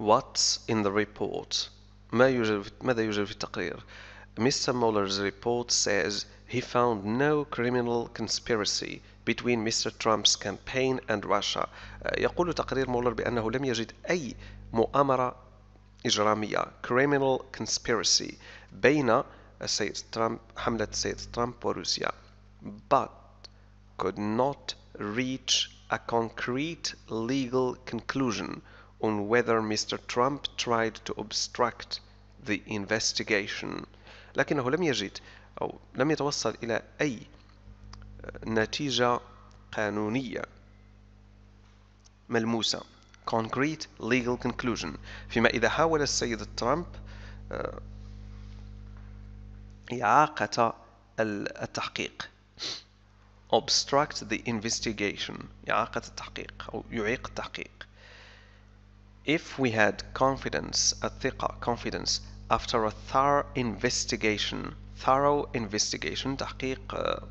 What's in the report? ما يوجد ماذا يوجد في التقرير؟ Mr. Mueller's report says he found no criminal conspiracy between Mr. Trump's campaign and Russia. يقول تقرير مولر بأنه لم يجد أي مؤامرة إجرامية criminal conspiracy بين السيد ترامب حملة السيد ترامب وروسيا but could not reach a concrete legal conclusion on whether Mr. Trump tried to obstruct the investigation لكنه لم يجد أو لم يتوصل إلى أي آه، نتيجة قانونية ملموسة concrete legal conclusion فيما إذا حاول السيد ترامب آه، إعاقة التحقيق obstruct the investigation إعاقة التحقيق أو يعيق التحقيق If we had confidence, الثقة, confidence, after a thorough investigation, thorough investigation, تحقيق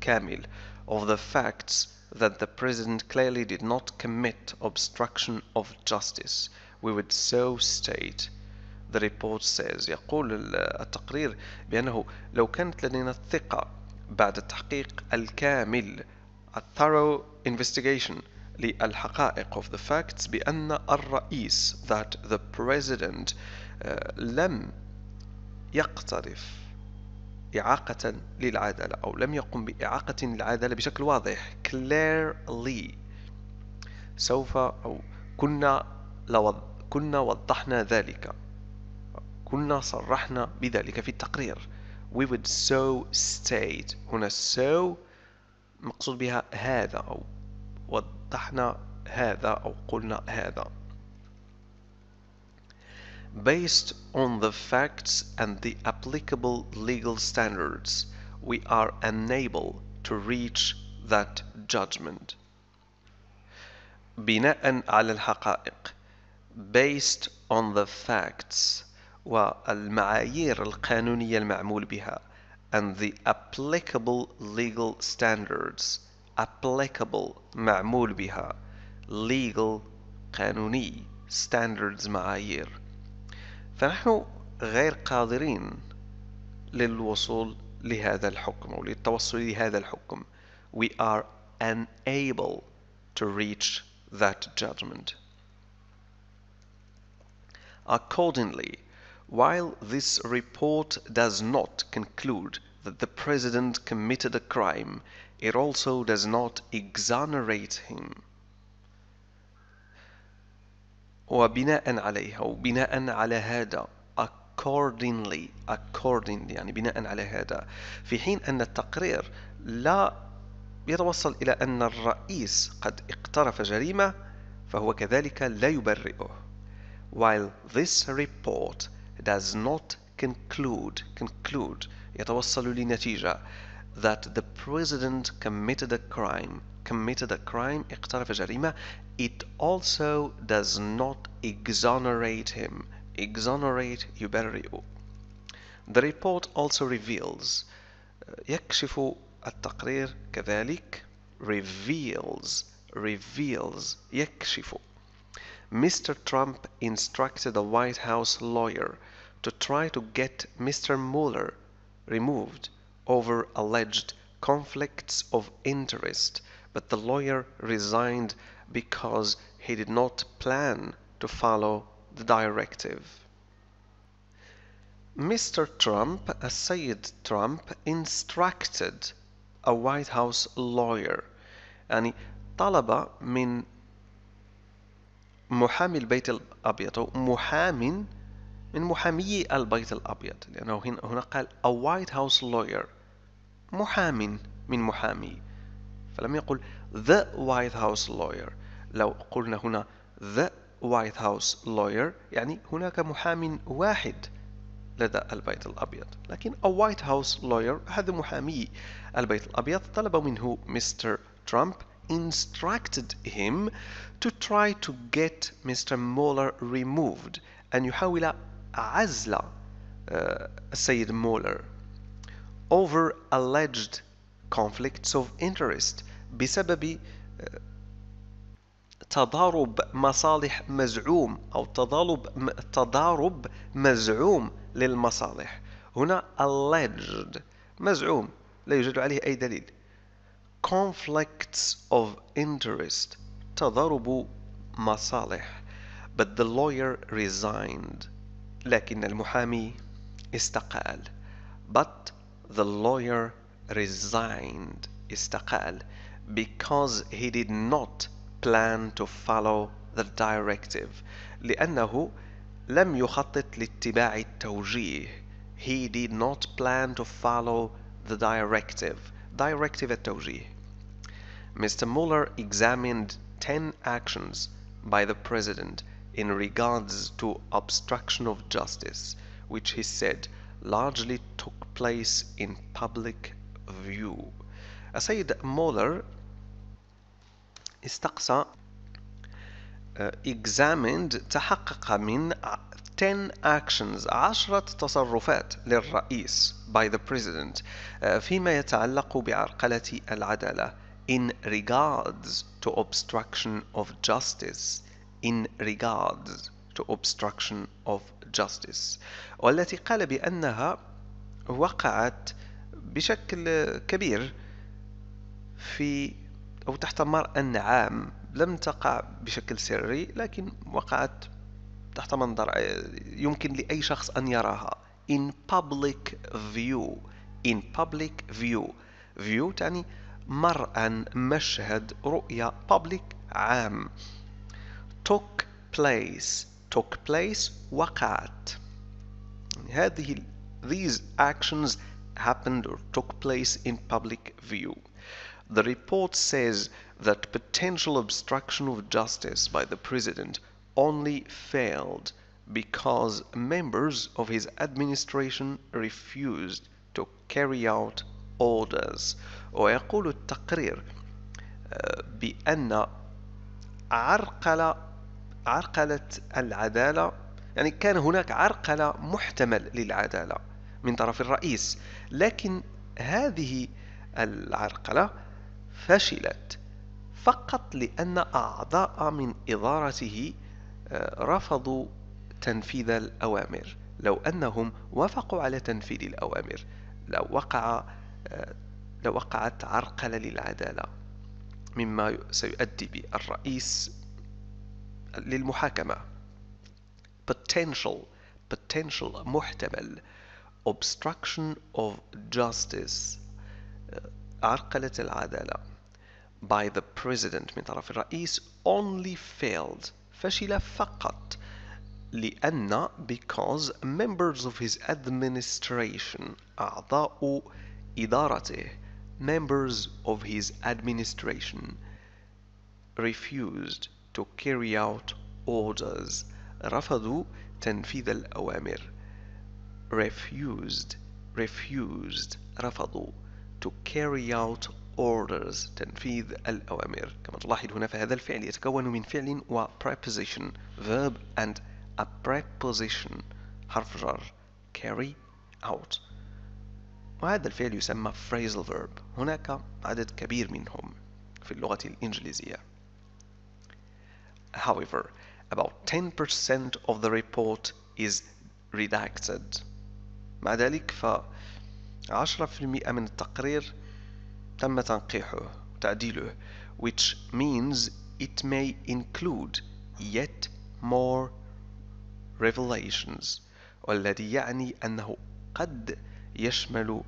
كامل, uh, of the facts that the President clearly did not commit obstruction of justice, we would so state the report says يقول التقرير بأنه لو كانت لدينا الثقة بعد التحقيق الكامل a thorough investigation للحقائق of the facts بأن الرئيس that the president آه، لم يقترف إعاقة للعدالة أو لم يقم بإعاقة للعدالة بشكل واضح clearly سوف أو كنا لو كنا وضحنا ذلك كنا صرحنا بذلك في التقرير we would so state هنا so مقصود بها هذا أو هذا أو قلنا هذا Based on the facts and the applicable legal standards, we are unable to reach that judgment. بناء على الحقائق based on the facts والمعايير القانونية المعمول بها and the applicable legal standards applicable معمول بها legal قانوني standards معايير فنحن غير قادرين للوصول لهذا الحكم أو للتوصل لهذا الحكم we are unable to reach that judgment Accordingly, while this report does not conclude that the President committed a crime, it also does not exonerate him. وبناء عليها وبناء على هذا accordingly accordingly يعني بناء على هذا في حين أن التقرير لا يتوصل إلى أن الرئيس قد اقترف جريمة فهو كذلك لا يبرئه while this report does not conclude conclude يتوصلوا لنتيجة that the president committed a crime committed a crime اقترف جريمة it also does not exonerate him exonerate يبرئ The report also reveals uh, يكشف التقرير كذلك reveals reveals يكشف Mr. Trump instructed a White House lawyer to try to get Mr. Mueller removed over alleged conflicts of interest, but the lawyer resigned because he did not plan to follow the directive. Mr. Trump, uh, Sayed Trump, instructed a White House lawyer يعني Talaba من محامي البيت abiato محام من محامي البيت الأبيض لأنه هنا قال a White House lawyer محام من محامي فلم يقل the White House lawyer لو قلنا هنا the White House lawyer يعني هناك محام واحد لدى البيت الأبيض لكن a White House lawyer أحد محامي البيت الأبيض طلب منه مستر ترامب instructed him to try to get Mr. Mueller removed أن يحاول عزل آه، السيد مولر over alleged conflicts of interest بسبب آه، تضارب مصالح مزعوم أو تضارب تضارب مزعوم للمصالح هنا alleged مزعوم لا يوجد عليه أي دليل conflicts of interest تضارب مصالح but the lawyer resigned لكن المحامي استقال but the lawyer resigned استقال because he did not plan to follow the directive لأنه لم يخطط لاتباع التوجيه he did not plan to follow the directive directive التوجيه Mr. Mueller examined 10 actions by the president in regards to obstruction of justice, which he said largely took place in public view. السيد Moller استقصى examined تحقق من uh, 10 actions عشرة تصرفات للرئيس by the president فيما يتعلق بعرقلة العدالة in regards to obstruction of justice in regards to obstruction of justice والتي قال بأنها وقعت بشكل كبير في أو تحت مرأى عام لم تقع بشكل سري لكن وقعت تحت منظر يمكن لأي شخص أن يراها in public view in public view view تعني مرأى مشهد رؤية public عام took place took place wakat. Had these actions happened or took place in public view. The report says that potential obstruction of justice by the president only failed because members of his administration refused to carry out orders. ويقول التقرير بأن عرقل عرقلة العدالة يعني كان هناك عرقلة محتمل للعدالة من طرف الرئيس لكن هذه العرقلة فشلت فقط لأن أعضاء من إدارته آه، رفضوا تنفيذ الأوامر لو أنهم وافقوا على تنفيذ الأوامر لو وقع آه، لوقعت عرقلة للعدالة مما سيؤدي بالرئيس للمحاكمة potential potential محتمل obstruction of justice عرقلة العدالة by the president من طرف الرئيس only failed فشل فقط لأن because members of his administration أعضاء إدارته members of his administration refused to carry out orders رفضوا تنفيذ الأوامر refused refused رفضوا to carry out orders تنفيذ الأوامر كما تلاحظ هنا فهذا الفعل يتكون من فعل و preposition verb and a preposition حرف جر carry out وهذا الفعل يسمى phrasal verb هناك عدد كبير منهم في اللغة الإنجليزية However, about 10% of the report is redacted مع ذلك ف 10% من التقرير تم تنقيحه تعديله which means it may include yet more revelations والذي يعني أنه قد يشمل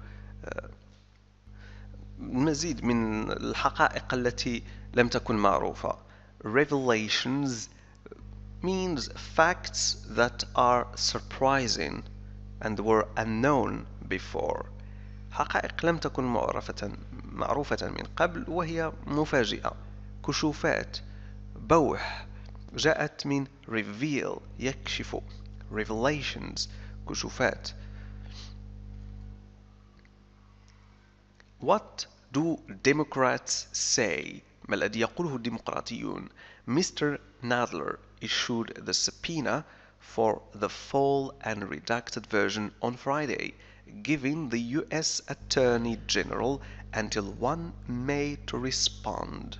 المزيد آه، من الحقائق التي لم تكن معروفة Revelations means facts that are surprising and were unknown before حقائق لم تكن معرفة معروفة من قبل وهي مفاجئة كشوفات بوح جاءت من reveal يكشف revelations كشوفات What do Democrats say ما الذي يقوله الديمقراطيون Mr. Nadler issued the subpoena for the full and redacted version on Friday giving the US Attorney General until 1 May to respond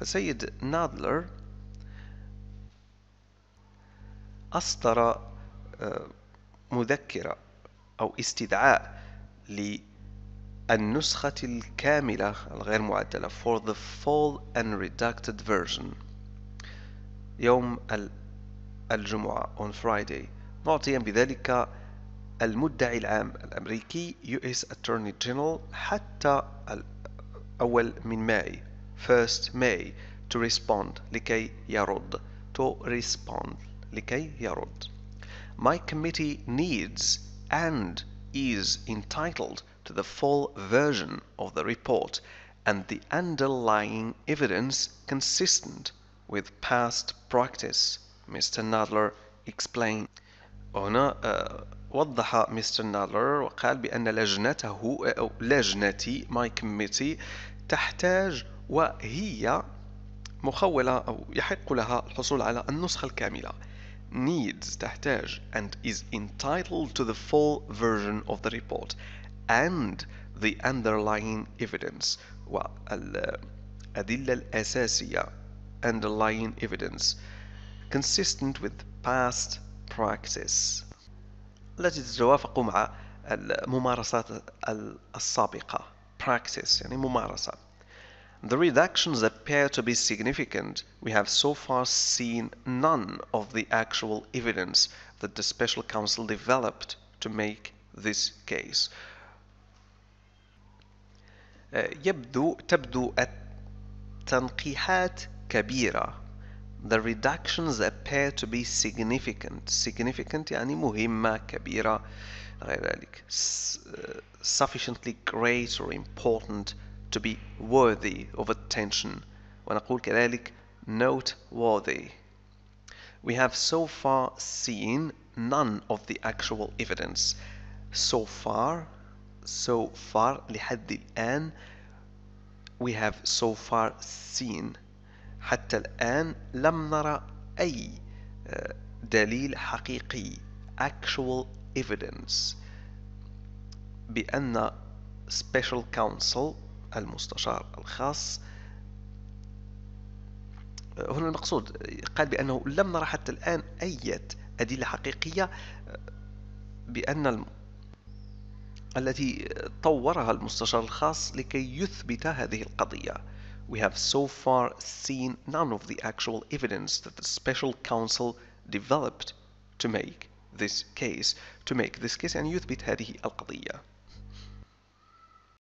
فسيد نادلر أصدر مذكرة أو استدعاء النسخة الكاملة الغير معدلة for the full and redacted version يوم الجمعة on Friday معطيا بذلك المدعي العام الأمريكي US Attorney General حتى الأول من ماي 1 May to respond لكي يرد to respond لكي يرد My committee needs and is entitled to the full version of the report and the underlying evidence consistent with past practice, Mr. Nadler explained. هنا وضح مستر نادلر وقال بأن لجنته the لجنتي my committee تحتاج وهي مخولة أو يحق لها الحصول على النسخة الكاملة needs تحتاج and is entitled to the full version of the report and the underlying evidence والأدلة underlying evidence consistent with past practice التي تتوافق مع الممارسات السابقة practice يعني ممارسة The reductions appear to be significant. We have so far seen none of the actual evidence that the special counsel developed to make this case. يبدو تبدو التنقيحات كبيرة The reductions appear to be significant significant يعني مهمة كبيرة غير ذلك sufficiently great or important to be worthy of attention ونقول كذلك noteworthy We have so far seen none of the actual evidence so far so far لحد الآن we have so far seen حتى الآن لم نرى أي آه، دليل حقيقي actual evidence بأن special counsel المستشار الخاص آه، هنا المقصود قال بأنه لم نرى حتى الآن أي أدلة حقيقية آه، بأن التي طورها المستشار الخاص لكي يثبت هذه القضية. We have so far seen none of the actual evidence that the special counsel developed to make this case to make this case يعني يثبت هذه القضية.